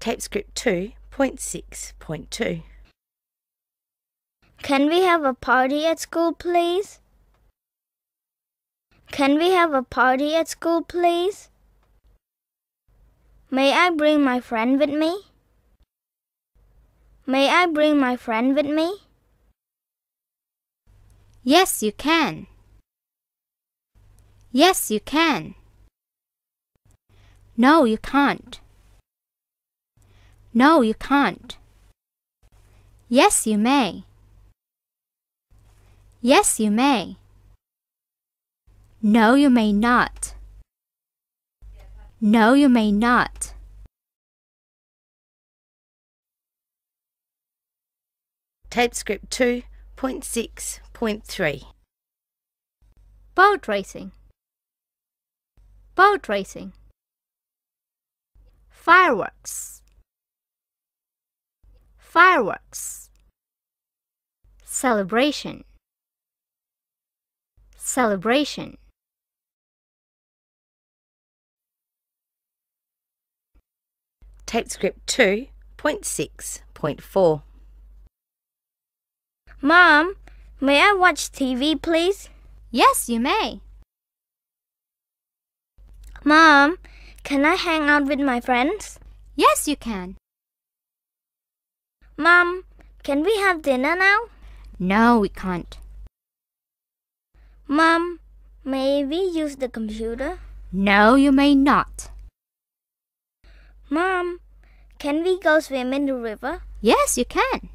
TypeScript 2.6.2. Can we have a party at school, please? Can we have a party at school, please? May I bring my friend with me? May I bring my friend with me? Yes, you can. Yes, you can. No, you can't. No, you can't. Yes, you may. Yes, you may. No, you may not. No, you may not. Tape script 2.6.3 Boat racing. Boat racing. Fireworks. Fireworks. Celebration. Celebration. Tape script 2.6.4. Mom, may I watch TV, please? Yes, you may. Mom, can I hang out with my friends? Yes, you can. Mom, can we have dinner now? No, we can't. Mom, may we use the computer? No, you may not. Mom, can we go swim in the river? Yes, you can.